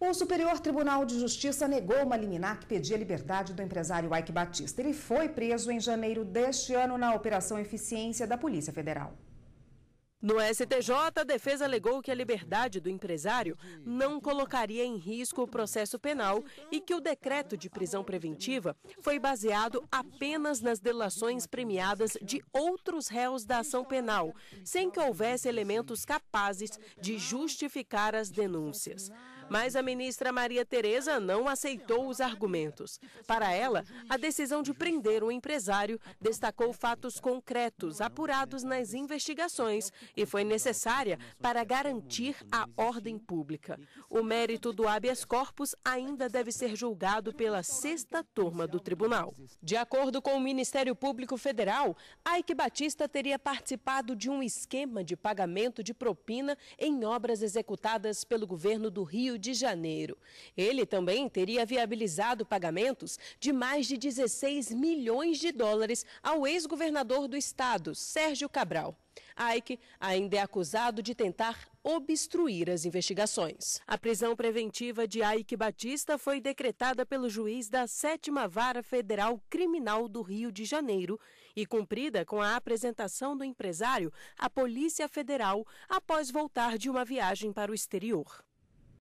O Superior Tribunal de Justiça negou uma liminar que pedia a liberdade do empresário Ike Batista. Ele foi preso em janeiro deste ano na Operação Eficiência da Polícia Federal. No STJ, a defesa alegou que a liberdade do empresário não colocaria em risco o processo penal e que o decreto de prisão preventiva foi baseado apenas nas delações premiadas de outros réus da ação penal, sem que houvesse elementos capazes de justificar as denúncias. Mas a ministra Maria Tereza não aceitou os argumentos. Para ela, a decisão de prender o empresário destacou fatos concretos apurados nas investigações e foi necessária para garantir a ordem pública. O mérito do habeas corpus ainda deve ser julgado pela sexta turma do tribunal. De acordo com o Ministério Público Federal, Ike Batista teria participado de um esquema de pagamento de propina em obras executadas pelo governo do Rio de janeiro. Ele também teria viabilizado pagamentos de mais de 16 milhões de dólares ao ex-governador do estado, Sérgio Cabral. Ike ainda é acusado de tentar obstruir as investigações. A prisão preventiva de Ike Batista foi decretada pelo juiz da Sétima Vara Federal Criminal do Rio de Janeiro e cumprida com a apresentação do empresário à Polícia Federal após voltar de uma viagem para o exterior.